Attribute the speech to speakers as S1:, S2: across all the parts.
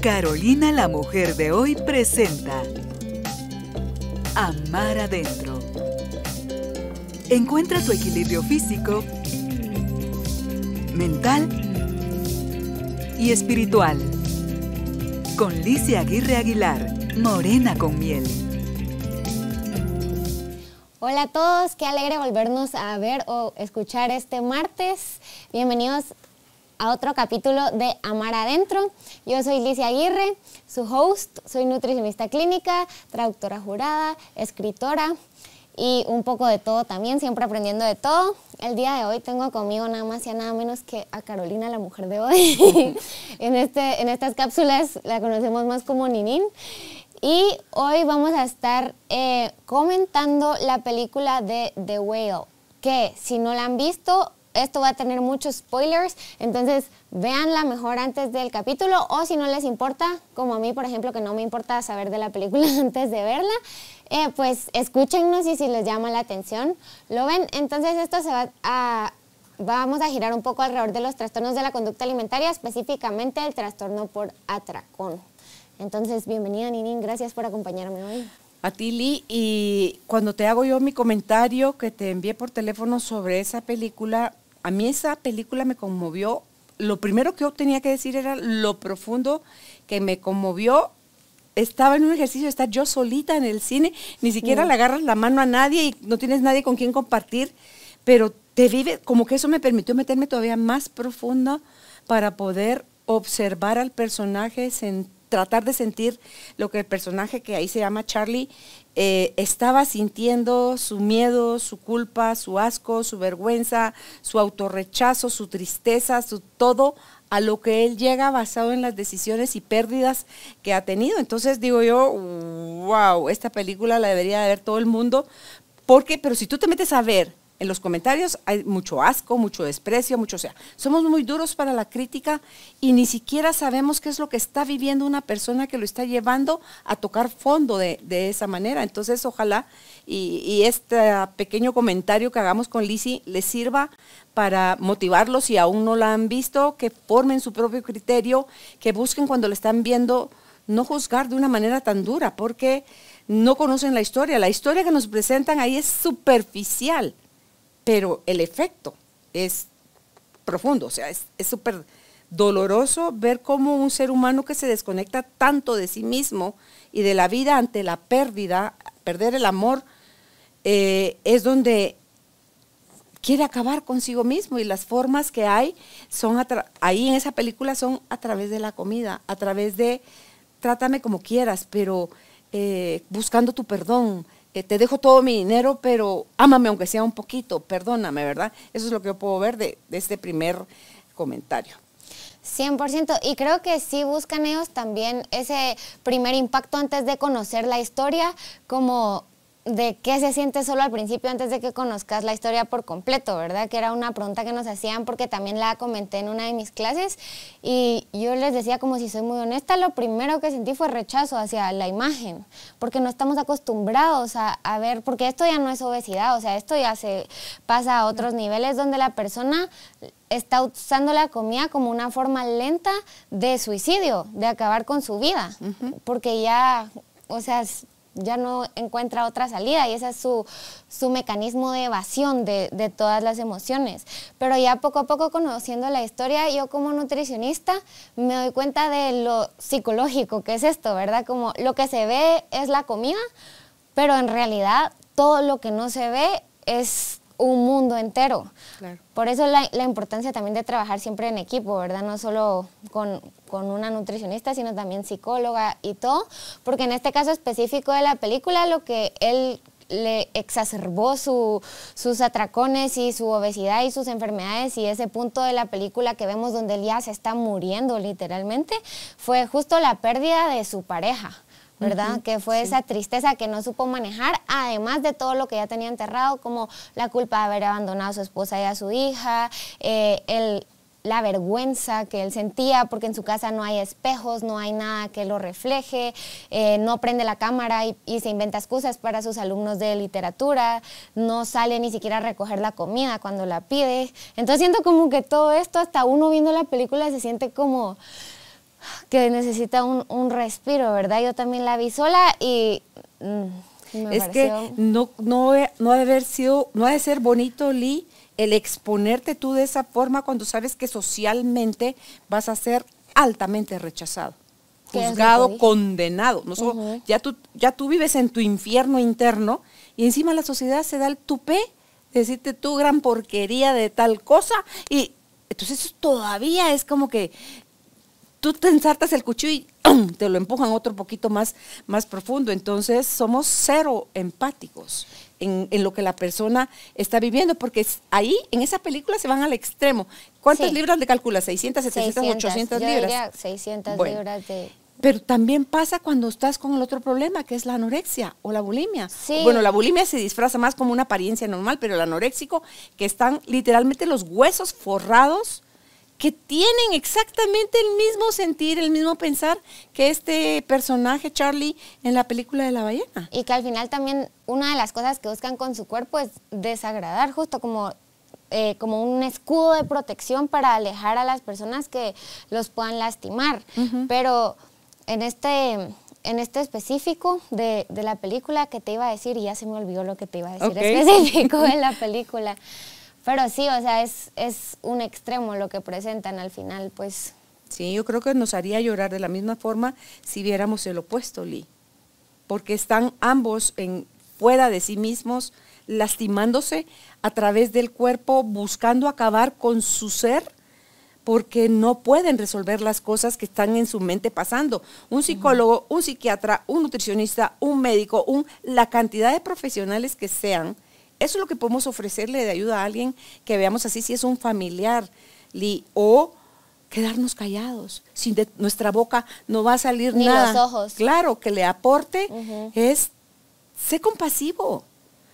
S1: Carolina la Mujer de hoy presenta Amar Adentro. Encuentra tu equilibrio físico, mental y espiritual. Con Licia Aguirre Aguilar, Morena con Miel.
S2: Hola a todos, qué alegre volvernos a ver o escuchar este martes. Bienvenidos a otro capítulo de Amar Adentro. Yo soy Licia Aguirre, su host, soy nutricionista clínica, traductora jurada, escritora y un poco de todo también, siempre aprendiendo de todo. El día de hoy tengo conmigo nada más y nada menos que a Carolina, la mujer de hoy. en, este, en estas cápsulas la conocemos más como Ninin. Y hoy vamos a estar eh, comentando la película de The Whale, que si no la han visto, esto va a tener muchos spoilers, entonces véanla mejor antes del capítulo o si no les importa, como a mí por ejemplo que no me importa saber de la película antes de verla, eh, pues escúchennos y si les llama la atención, lo ven. Entonces esto se va a... Vamos a girar un poco alrededor de los trastornos de la conducta alimentaria, específicamente el trastorno por atracón. Entonces, bienvenida Ninín, gracias por acompañarme hoy.
S1: A ti, y cuando te hago yo mi comentario que te envié por teléfono sobre esa película, a mí esa película me conmovió. Lo primero que yo tenía que decir era lo profundo que me conmovió. Estaba en un ejercicio de estar yo solita en el cine, ni siquiera le agarras la mano a nadie y no tienes nadie con quien compartir, pero te vive, como que eso me permitió meterme todavía más profundo para poder observar al personaje, sentir tratar de sentir lo que el personaje que ahí se llama Charlie eh, estaba sintiendo, su miedo, su culpa, su asco, su vergüenza, su autorrechazo, su tristeza, su todo a lo que él llega basado en las decisiones y pérdidas que ha tenido. Entonces digo yo, wow, esta película la debería de ver todo el mundo, porque, pero si tú te metes a ver en los comentarios hay mucho asco, mucho desprecio, mucho, o sea, somos muy duros para la crítica y ni siquiera sabemos qué es lo que está viviendo una persona que lo está llevando a tocar fondo de, esa manera. Entonces, ojalá y, este pequeño comentario que hagamos con Lisi les sirva para motivarlos si aún no la han visto, que formen su propio criterio, que busquen cuando la están viendo no juzgar de una manera tan dura, porque no conocen la historia. La historia que nos presentan ahí es superficial pero el efecto es profundo, o sea, es súper doloroso ver cómo un ser humano que se desconecta tanto de sí mismo y de la vida ante la pérdida, perder el amor, eh, es donde quiere acabar consigo mismo y las formas que hay son ahí en esa película son a través de la comida, a través de trátame como quieras, pero eh, buscando tu perdón, eh, te dejo todo mi dinero, pero ámame aunque sea un poquito, perdóname, ¿verdad? Eso es lo que puedo ver de, de este primer comentario.
S2: 100%. Y creo que sí buscan ellos también ese primer impacto antes de conocer la historia, como de qué se siente solo al principio antes de que conozcas la historia por completo, ¿verdad? Que era una pregunta que nos hacían porque también la comenté en una de mis clases y yo les decía como si soy muy honesta, lo primero que sentí fue rechazo hacia la imagen, porque no estamos acostumbrados a, ver, porque esto ya no es obesidad, o sea, esto ya se pasa a otros niveles donde la persona está usando la comida como una forma lenta de suicidio, de acabar con su vida, porque ya, o sea, ya no encuentra otra salida y ese es su, mecanismo de evasión de, de, todas las emociones. Pero ya poco a poco conociendo la historia, yo como nutricionista me doy cuenta de lo psicológico que es esto, ¿verdad? Como lo que se ve es la comida, pero en realidad todo lo que no se ve es un mundo entero. Por eso la, importancia también de trabajar siempre en equipo, ¿verdad? No solo con, con, una nutricionista, sino también psicóloga y todo, porque en este caso específico de la película, lo que él le exacerbó sus atracones y su obesidad y sus enfermedades y ese punto de la película que vemos donde él ya se está muriendo literalmente, fue justo la pérdida de su pareja. ¿verdad? que fue esa tristeza que no supo manejar, además de todo lo que ya tenía enterrado, como la culpa de haber abandonado a su esposa y a su hija, eh, el la vergüenza que él sentía porque en su casa no hay espejos, no hay nada que lo refleje, eh, no prende la cámara y, se inventa excusas para sus alumnos de literatura, no sale ni siquiera a recoger la comida cuando la pide. Entonces siento como que todo esto, hasta uno viendo la película se siente como que necesita un, respiro, ¿verdad? Yo también la vi sola y... Mm, es que
S1: no, no, no ha de haber sido, no ha ser bonito, Lee, el exponerte tú de esa forma cuando sabes que socialmente vas a ser altamente rechazado, juzgado, condenado. No ya, tú, ya tú vives en tu infierno interno y encima la sociedad se da el tupé decirte tú gran porquería de tal cosa y entonces todavía es como que tú te ensartas el cuchillo y te lo empujan otro poquito más, más profundo. Entonces somos cero empáticos en, lo que la persona está viviendo, porque ahí en esa película se van al extremo. ¿Cuántas libras de calculas? ¿600, 700, 800 libras? Diría 600 libras de... Pero también pasa cuando estás con el otro problema, que es la anorexia o la bulimia. Bueno, la bulimia se disfraza más como una apariencia normal, pero el anoréxico, que están literalmente los huesos forrados que tienen exactamente el mismo sentir, el mismo pensar que este personaje Charlie en la película de la ballena. Y que al final también una
S2: de las cosas que buscan con su cuerpo es desagradar, justo como, eh, como un escudo de protección para alejar a las personas que los puedan lastimar. Pero en este en este específico de, la película que te iba a decir, y ya se me olvidó lo que te iba
S1: a decir específico de
S2: la película. Pero sí, o sea, es, es
S1: un extremo lo que presentan al final, pues. Sí, yo creo que nos haría llorar de la misma forma si viéramos el opuesto, Lee. Porque están ambos en, fuera de sí mismos, lastimándose a través del cuerpo, buscando acabar con su ser porque no pueden resolver las cosas que están en su mente pasando. Un psicólogo, un psiquiatra, un nutricionista, un médico, un, la cantidad de profesionales que sean, eso es lo que podemos ofrecerle de ayuda a alguien que veamos así si es un familiar o quedarnos callados. Sin de nuestra boca no va a salir Ni nada. Los ojos. Claro, que le aporte es sé compasivo.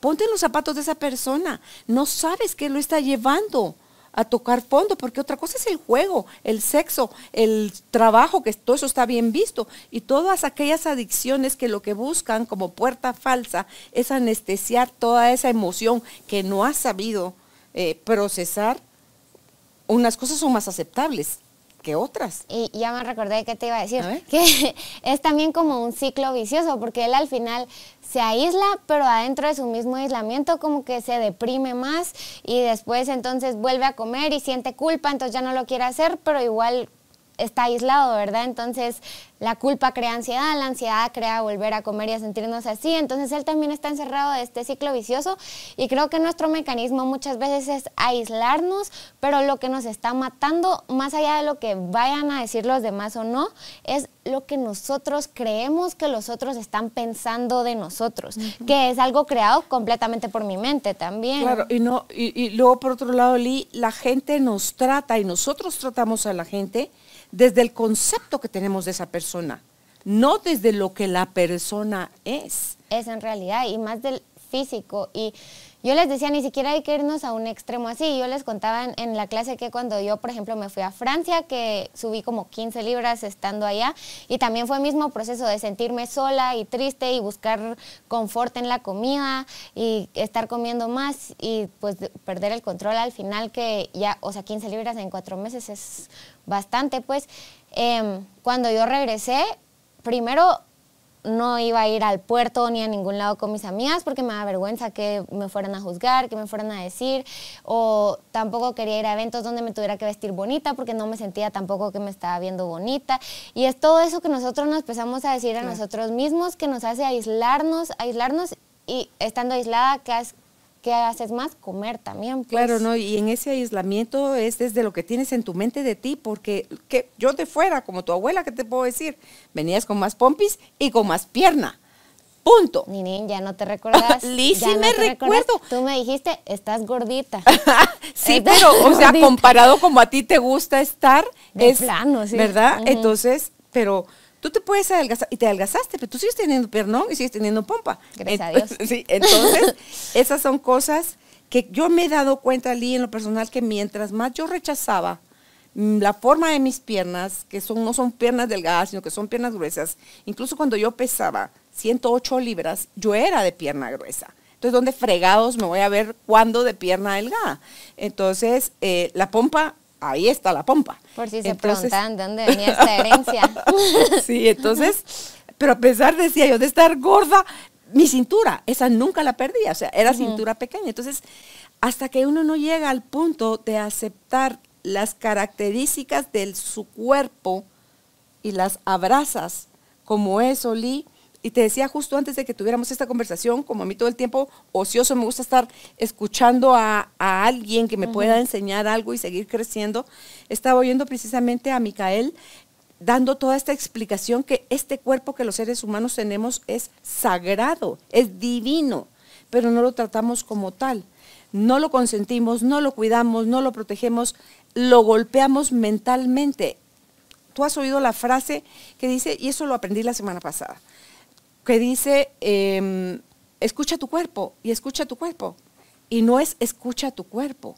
S1: Ponte en los zapatos de esa persona. No sabes qué lo está llevando a tocar fondo, porque otra cosa es el juego, el sexo, el trabajo, que todo eso está bien visto, y todas aquellas adicciones que lo que buscan como puerta falsa es anestesiar toda esa emoción que no ha sabido eh, procesar, unas cosas son más aceptables que otras. Y ya me recordé que te iba a decir,
S2: que es también como un ciclo vicioso, porque él al final se aísla, pero adentro de su mismo aislamiento como que se deprime más y después entonces vuelve a comer y siente culpa, entonces ya no lo quiere hacer, pero igual está aislado, ¿verdad? Entonces la culpa crea ansiedad, la ansiedad crea volver a comer y a sentirnos así, entonces él también está encerrado de este ciclo vicioso y creo que nuestro mecanismo muchas veces es aislarnos, pero lo que nos está matando, más allá de lo que vayan a decir los demás o no, es lo que nosotros creemos que los otros están pensando de nosotros, que es algo creado completamente por mi mente también. Claro, y
S1: no y luego por otro lado, Lee, la gente nos trata y nosotros tratamos a la gente desde el concepto que tenemos de esa persona, no desde lo que la persona es.
S2: Es en realidad, y más del físico. Y yo les decía, ni siquiera hay que irnos a un extremo así. Yo les contaba en, la clase que cuando yo, por ejemplo, me fui a Francia, que subí como 15 libras estando allá, y también fue el mismo proceso de sentirme sola y triste y buscar confort en la comida y estar comiendo más y pues perder el control al final, que ya, o sea, 15 libras en cuatro meses es bastante, pues. Em, cuando yo regresé, primero no iba a ir al puerto ni a ningún lado con mis amigas porque me da vergüenza que me fueran a juzgar, que me fueran a decir, o tampoco quería ir a eventos donde me tuviera que vestir bonita porque no me sentía tampoco que me estaba viendo bonita. Y es todo eso que nosotros nos empezamos a decir a nosotros mismos que nos hace aislarnos, aislarnos y estando aislada que haces más? Comer también. Pues. Claro, ¿no? Y en
S1: ese aislamiento es desde lo que tienes en tu mente de ti, porque que yo te fuera, como tu abuela, ¿qué te puedo decir? Venías con más pompis y con más pierna. Punto. ni, ya no te recuerdas. Liz, sí me recuerdo.
S2: Tú me dijiste, estás gordita. sí, pero, o sea,
S1: comparado como a ti te gusta estar. es, plano, sí. ¿Verdad? Entonces, pero Tú te puedes adelgazar y te adelgazaste, pero tú sigues teniendo pernón y sigues teniendo pompa. Gracias entonces, a Dios. Sí, entonces, esas son cosas que yo me he dado cuenta, Lee, en lo personal, que mientras más yo rechazaba mm, la forma de mis piernas, que son, no son piernas delgadas, sino que son piernas gruesas, incluso cuando yo pesaba 108 libras, yo era de pierna gruesa. Entonces, ¿dónde fregados me voy a ver cuando de pierna delgada? Entonces, eh, la pompa ahí está la pompa.
S2: Por si se preguntan dónde venía esta herencia.
S1: sí, entonces, pero a pesar, decía yo, de estar gorda, mi cintura, esa nunca la perdía, o sea, era cintura pequeña. Entonces, hasta que uno no llega al punto de aceptar las características de su cuerpo y las abrazas como es Oli, y te decía justo antes de que tuviéramos esta conversación, como a mí todo el tiempo ocioso me gusta estar escuchando a, alguien que me pueda enseñar algo y seguir creciendo, estaba oyendo precisamente a Micael dando toda esta explicación que este cuerpo que los seres humanos tenemos es sagrado, es divino, pero no lo tratamos como tal. No lo consentimos, no lo cuidamos, no lo protegemos, lo golpeamos mentalmente. Tú has oído la frase que dice, y eso lo aprendí la semana pasada, que dice, em, escucha tu cuerpo y escucha tu cuerpo. Y no es escucha tu cuerpo,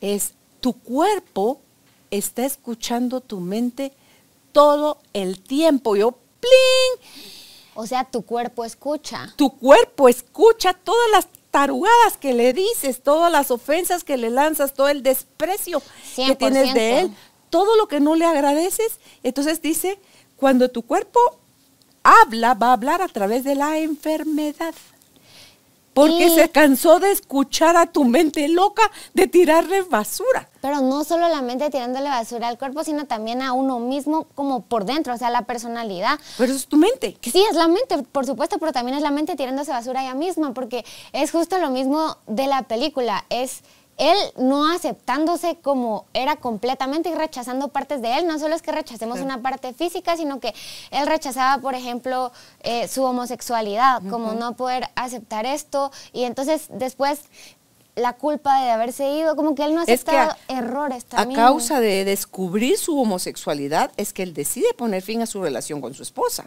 S1: es tu cuerpo está escuchando tu mente todo el tiempo. Yo, ¡plin! O sea, tu cuerpo escucha. Tu cuerpo escucha todas las tarugadas que le dices, todas las ofensas que le lanzas, todo el desprecio que tienes de él, todo lo que no le agradeces. Entonces dice, cuando tu cuerpo habla, va a hablar a través de la enfermedad. Porque se cansó de escuchar a tu mente loca de tirarle basura. Pero
S2: no solo la mente tirándole basura al cuerpo, sino también a uno mismo como por dentro, o sea, la personalidad. Pero es tu mente. Sí, es la mente, por supuesto, pero también es la mente tirándose basura a ella misma, porque es justo lo mismo de la película. Es él no aceptándose como era completamente y rechazando partes de él. No solo es que rechacemos una parte física, sino que él rechazaba, por ejemplo, eh, su homosexualidad, como no poder aceptar esto. Y entonces después la culpa de haberse ido, como que él no ha aceptado es que a, errores también. A causa
S1: de descubrir su homosexualidad es que él decide poner fin a su relación con su esposa.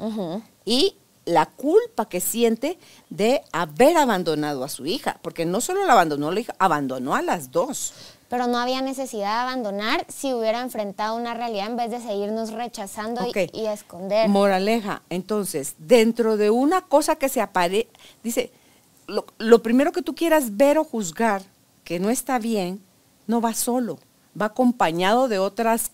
S1: Y la culpa que siente de haber abandonado a su hija, porque no solo la abandonó la hija, abandonó a las dos. Pero no había necesidad de
S2: abandonar si hubiera enfrentado una realidad en vez de seguirnos rechazando y, esconder.
S1: Moraleja, entonces, dentro de una cosa que se aparece, dice, lo, lo primero que tú quieras ver o juzgar que no está bien, no va solo, va acompañado de otras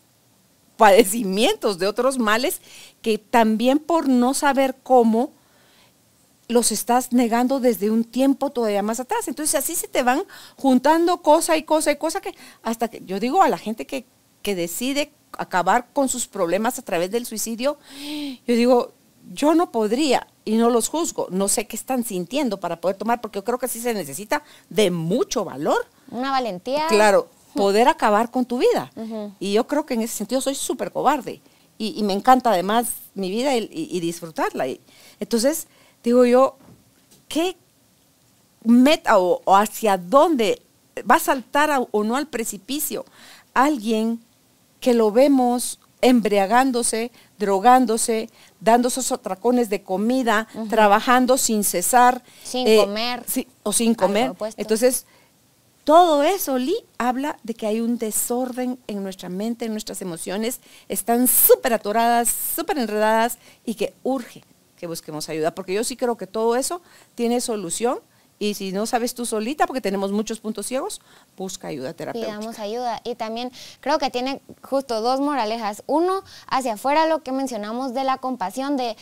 S1: padecimientos, de otros males, que también por no saber cómo los estás negando desde un tiempo todavía más atrás. Entonces así se te van juntando cosa y cosa y cosa que hasta que yo digo a la gente que, decide acabar con sus problemas a través del suicidio, yo digo, yo no podría y no los juzgo, no sé qué están sintiendo para poder tomar, porque yo creo que así se necesita de mucho valor.
S2: Una valentía. Claro,
S1: poder acabar con tu vida. Y yo creo que en ese sentido soy súper cobarde. Y, me encanta además mi vida y, disfrutarla. entonces, digo yo, ¿qué meta o, hacia dónde va a saltar o no al precipicio alguien que lo vemos embriagándose, drogándose, dando esos atracones de comida, trabajando sin cesar. Sin eh, comer. o sin comer. Entonces, todo eso, Lee, habla de que hay un desorden en nuestra mente, en nuestras emociones, están súper atoradas, súper enredadas y que urge que busquemos ayuda, porque yo sí creo que todo eso tiene solución y si no sabes tú solita, porque tenemos muchos puntos ciegos, busca ayuda terapéutica.
S2: ayuda. Y también creo que tiene justo dos moralejas. Uno, hacia afuera lo que mencionamos de la compasión, de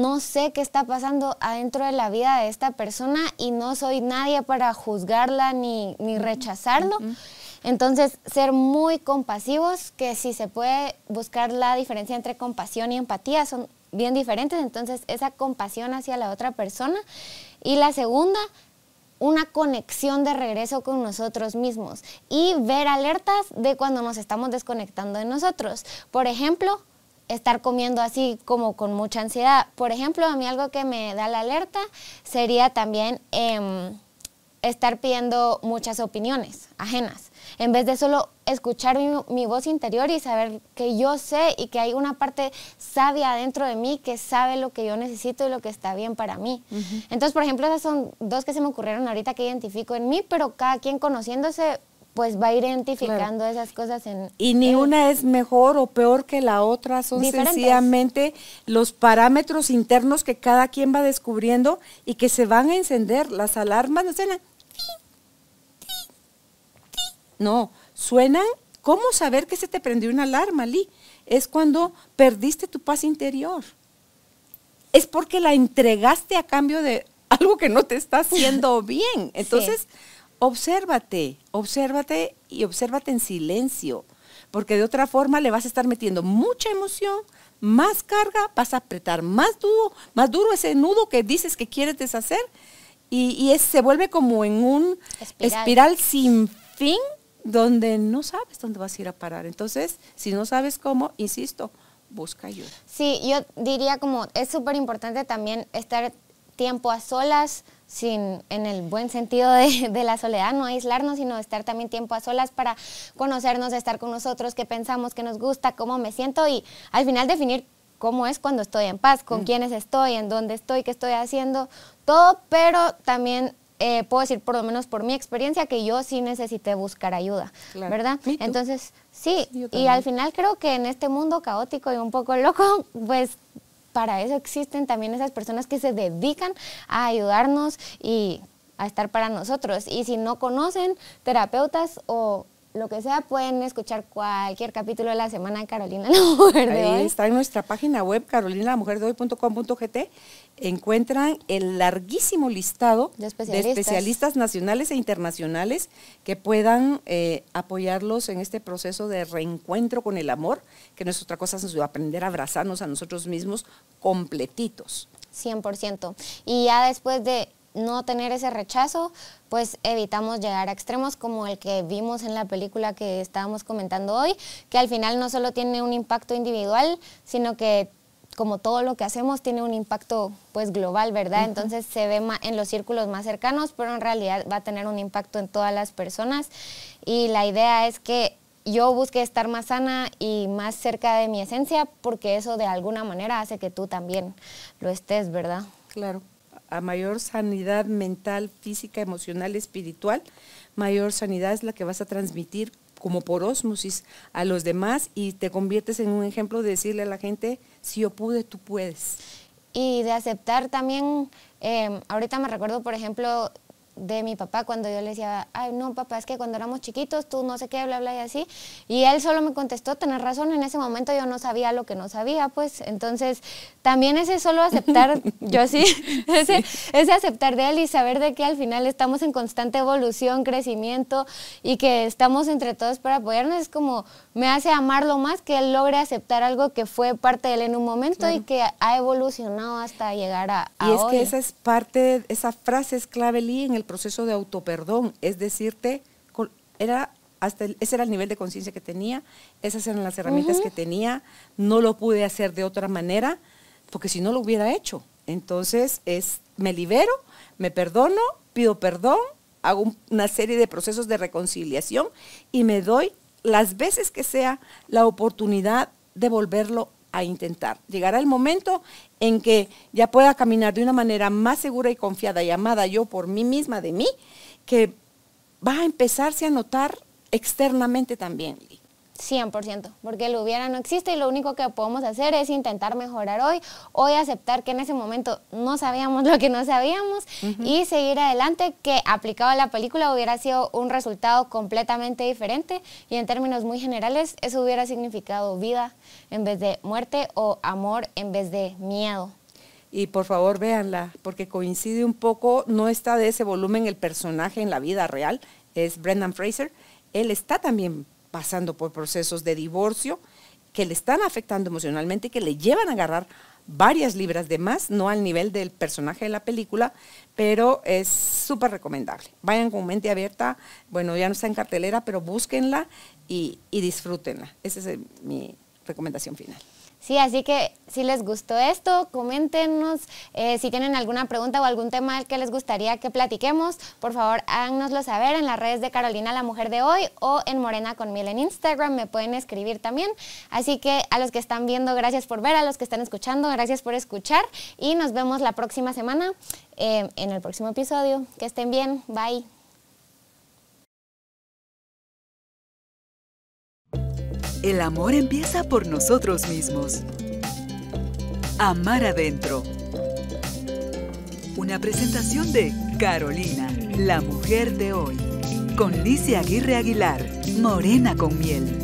S2: no sé qué está pasando adentro de la vida de esta persona y no soy nadie para juzgarla ni, ni rechazarlo. Entonces, ser muy compasivos, que si se puede buscar la diferencia entre compasión y empatía, son bien diferentes. Entonces, esa compasión hacia la otra persona. Y la segunda, una conexión de regreso con nosotros mismos y ver alertas de cuando nos estamos desconectando de nosotros. Por ejemplo, estar comiendo así como con mucha ansiedad. Por ejemplo, a mí algo que me da la alerta sería también em, estar pidiendo muchas opiniones ajenas, en vez de solo escuchar mi, voz interior y saber que yo sé y que hay una parte sabia dentro de mí que sabe lo que yo necesito y lo que está bien para mí. Entonces, por ejemplo, esas son dos que se me ocurrieron ahorita que identifico en mí, pero cada quien conociéndose pues va identificando esas cosas
S1: en... Y ni una es mejor o peor que la otra, son sencillamente los parámetros internos que cada quien va descubriendo y que se van a encender. Las alarmas no suenan... No, suenan... ¿Cómo saber que se te prendió una alarma, Lee? Es cuando perdiste tu paz interior. Es porque la entregaste a cambio de algo que no te está haciendo bien. Entonces obsérvate, obsérvate y obsérvate en silencio, porque de otra forma le vas a estar metiendo mucha emoción, más carga, vas a apretar más duro, más duro ese nudo que dices que quieres deshacer y, se vuelve como en un
S2: espiral. espiral.
S1: sin fin donde no sabes dónde vas a ir a parar. Entonces, si no sabes cómo, insisto, busca ayuda. Sí, yo diría
S2: como es súper importante también estar tiempo a solas, sin, en el buen sentido de, la soledad, no aislarnos, sino estar también tiempo a solas para conocernos, estar con nosotros, qué pensamos, qué nos gusta, cómo me siento y al final definir cómo es cuando estoy en paz, con mm. quiénes estoy, en dónde estoy, qué estoy haciendo, todo, pero también eh, puedo decir, por lo menos por mi experiencia, que yo sí necesité buscar ayuda, ¿verdad? Entonces, sí y al final creo que en este mundo caótico y un poco loco, pues para eso existen también esas personas que se dedican a ayudarnos y a estar para nosotros. Y si no conocen terapeutas o lo que sea, pueden escuchar cualquier capítulo de la semana de Carolina la Mujer de hoy. está
S1: en nuestra página web carolinalamujerdehoy.com.gt encuentran el larguísimo listado de especialistas, nacionales e internacionales que puedan eh, apoyarlos en este proceso de reencuentro con el amor, que no es otra cosa sino aprender a abrazarnos a nosotros mismos completitos. 100%.
S2: Y ya después de no tener ese rechazo, pues evitamos llegar a extremos como el que vimos en la película que estábamos comentando hoy, que al final no solo tiene un impacto individual, sino que como todo lo que hacemos tiene un impacto pues global, ¿verdad? Entonces se ve en los círculos más cercanos, pero en realidad va a tener un impacto en todas las personas y la idea es que yo busque estar más sana y más cerca de mi esencia porque eso de alguna manera hace que tú
S1: también lo estés, ¿verdad? Claro a mayor sanidad mental, física, emocional, espiritual, mayor sanidad es la que vas a transmitir como por osmosis a los demás y te conviertes en un ejemplo de decirle a la gente, si yo pude, tú puedes. Y de aceptar también, eh, ahorita me recuerdo, por ejemplo,
S2: de mi papá cuando yo le decía, ay, no, papá, es que cuando éramos chiquitos tú no sé qué, bla, bla, y así. Y él solo me contestó, tenés razón, en ese momento yo no sabía lo que no sabía, pues. Entonces, también ese solo aceptar, yo así, ese, sí. ese aceptar de él y saber de que al final estamos en constante evolución, crecimiento y que estamos entre todos para apoyarnos, es como me hace amarlo más que él logre aceptar algo que fue parte de él en un momento y que ha evolucionado hasta llegar a, Y es que esa
S1: es parte, esa frase es clave, Lee, en el proceso de autoperdón, es decirte, era hasta ese era el nivel de conciencia que tenía, esas eran las herramientas que tenía, no lo pude hacer de otra manera, porque si no lo hubiera hecho. Entonces es, me libero, me perdono, pido perdón, hago una serie de procesos de reconciliación y me doy las veces que sea la oportunidad de volverlo a intentar. Llegará el momento en que ya pueda caminar de una manera más segura y confiada, llamada yo por mí misma de mí, que va a empezarse a notar externamente también.
S2: 100%, porque lo hubiera no existe y lo único que podemos hacer es intentar mejorar hoy, hoy aceptar que en ese momento no sabíamos lo que no sabíamos y seguir adelante, que aplicado a la película hubiera sido un resultado completamente diferente y en términos muy generales eso hubiera significado vida en vez de muerte o amor en vez de miedo
S1: y por favor véanla, porque coincide un poco, no está de ese volumen el personaje en la vida real, es Brendan Fraser, él está también pasando por procesos de divorcio que le están afectando emocionalmente, y que le llevan a agarrar varias libras de más, no al nivel del personaje de la película, pero es súper recomendable. Vayan con mente abierta, bueno, ya no está en cartelera, pero búsquenla y disfrútenla. Esa es mi recomendación final. Sí, así que si les gustó esto,
S2: coméntenos. Eh, si tienen alguna pregunta o algún tema que les gustaría que platiquemos, por favor háganoslo saber en las redes de Carolina la Mujer de Hoy o en Morena con Mil en Instagram. Me pueden escribir también. Así que a los que están viendo, gracias por ver. A los que están escuchando, gracias por escuchar. Y nos vemos la próxima semana eh, en el próximo episodio. Que estén bien. Bye.
S1: El amor empieza por nosotros mismos. Amar adentro. Una presentación de Carolina, la mujer de hoy, con Licia Aguirre Aguilar, Morena con Miel.